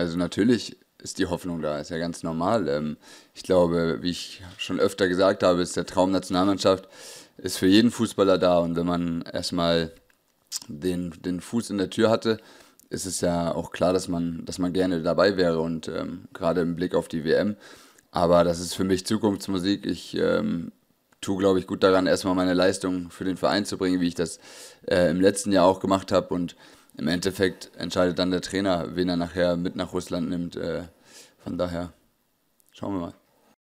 Also natürlich ist die Hoffnung da, ist ja ganz normal. Ähm, ich glaube, wie ich schon öfter gesagt habe, ist der Traum Nationalmannschaft ist für jeden Fußballer da und wenn man erstmal den, den Fuß in der Tür hatte, ist es ja auch klar, dass man, dass man gerne dabei wäre und ähm, gerade im Blick auf die WM. Aber das ist für mich Zukunftsmusik. Ich ähm, tue, glaube ich, gut daran, erstmal meine Leistung für den Verein zu bringen, wie ich das äh, im letzten Jahr auch gemacht habe und im Endeffekt entscheidet dann der Trainer, wen er nachher mit nach Russland nimmt. Äh, von daher schauen wir mal.